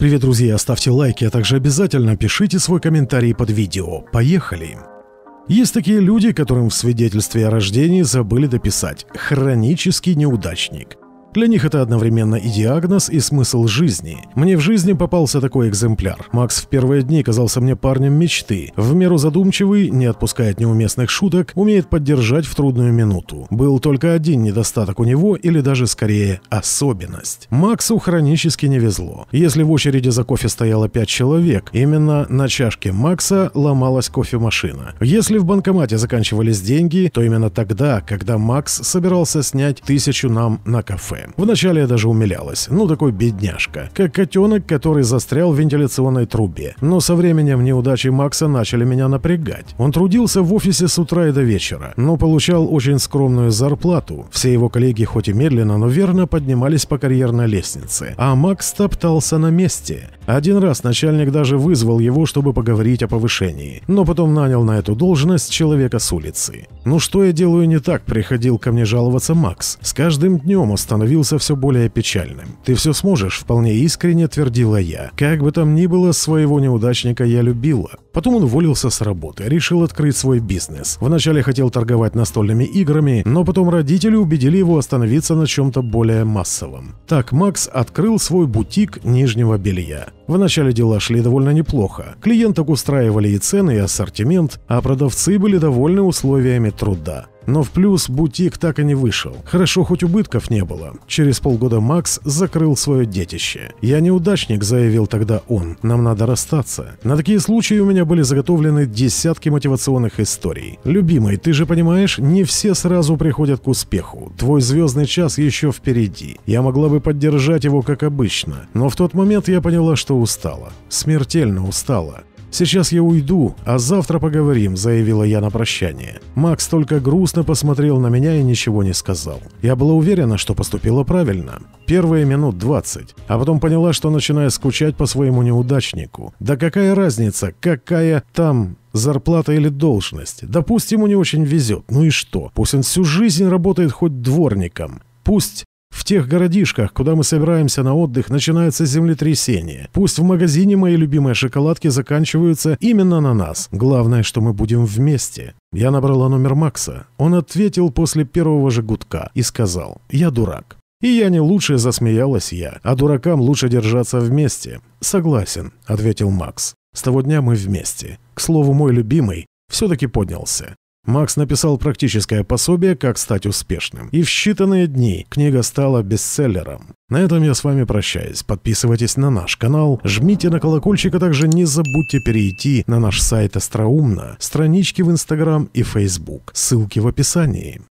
Привет, друзья! Ставьте лайки, а также обязательно пишите свой комментарий под видео. Поехали! Есть такие люди, которым в свидетельстве о рождении забыли дописать «хронический неудачник». Для них это одновременно и диагноз, и смысл жизни. Мне в жизни попался такой экземпляр. Макс в первые дни казался мне парнем мечты. В меру задумчивый, не отпускает неуместных шуток, умеет поддержать в трудную минуту. Был только один недостаток у него, или даже скорее особенность. Максу хронически не везло. Если в очереди за кофе стояло пять человек, именно на чашке Макса ломалась кофемашина. Если в банкомате заканчивались деньги, то именно тогда, когда Макс собирался снять тысячу нам на кафе героем. Вначале я даже умилялась. Ну, такой бедняжка. Как котенок, который застрял в вентиляционной трубе. Но со временем неудачи Макса начали меня напрягать. Он трудился в офисе с утра и до вечера, но получал очень скромную зарплату. Все его коллеги хоть и медленно, но верно поднимались по карьерной лестнице. А Макс топтался на месте. Один раз начальник даже вызвал его, чтобы поговорить о повышении, но потом нанял на эту должность человека с улицы. «Ну что я делаю не так?» – приходил ко мне жаловаться Макс. «С каждым днем он становился все более печальным. «Ты все сможешь», — вполне искренне твердила я. «Как бы там ни было, своего неудачника я любила». Потом он уволился с работы, решил открыть свой бизнес. Вначале хотел торговать настольными играми, но потом родители убедили его остановиться на чем-то более массовом. Так Макс открыл свой бутик нижнего белья. Вначале дела шли довольно неплохо. Клиенток устраивали и цены, и ассортимент, а продавцы были довольны условиями труда но в плюс бутик так и не вышел. Хорошо, хоть убытков не было. Через полгода Макс закрыл свое детище. «Я неудачник», — заявил тогда он. «Нам надо расстаться». На такие случаи у меня были заготовлены десятки мотивационных историй. «Любимый, ты же понимаешь, не все сразу приходят к успеху. Твой звездный час еще впереди. Я могла бы поддержать его, как обычно, но в тот момент я поняла, что устала. Смертельно устала. «Сейчас я уйду, а завтра поговорим», — заявила я на прощание. Макс только грустно посмотрел на меня и ничего не сказал. Я была уверена, что поступила правильно. Первые минут 20, а потом поняла, что начинаю скучать по своему неудачнику. Да какая разница, какая там зарплата или должность? Допустим, ему не очень везет, ну и что? Пусть он всю жизнь работает хоть дворником. Пусть в тех городишках, куда мы собираемся на отдых, начинается землетрясение. Пусть в магазине мои любимые шоколадки заканчиваются именно на нас. Главное, что мы будем вместе. Я набрала номер Макса. Он ответил после первого же гудка и сказал «Я дурак». И я не лучше, засмеялась я. А дуракам лучше держаться вместе. Согласен, ответил Макс. С того дня мы вместе. К слову, мой любимый все-таки поднялся. Макс написал практическое пособие «Как стать успешным». И в считанные дни книга стала бестселлером. На этом я с вами прощаюсь. Подписывайтесь на наш канал, жмите на колокольчик, а также не забудьте перейти на наш сайт Остроумно, странички в Инстаграм и Фейсбук. Ссылки в описании.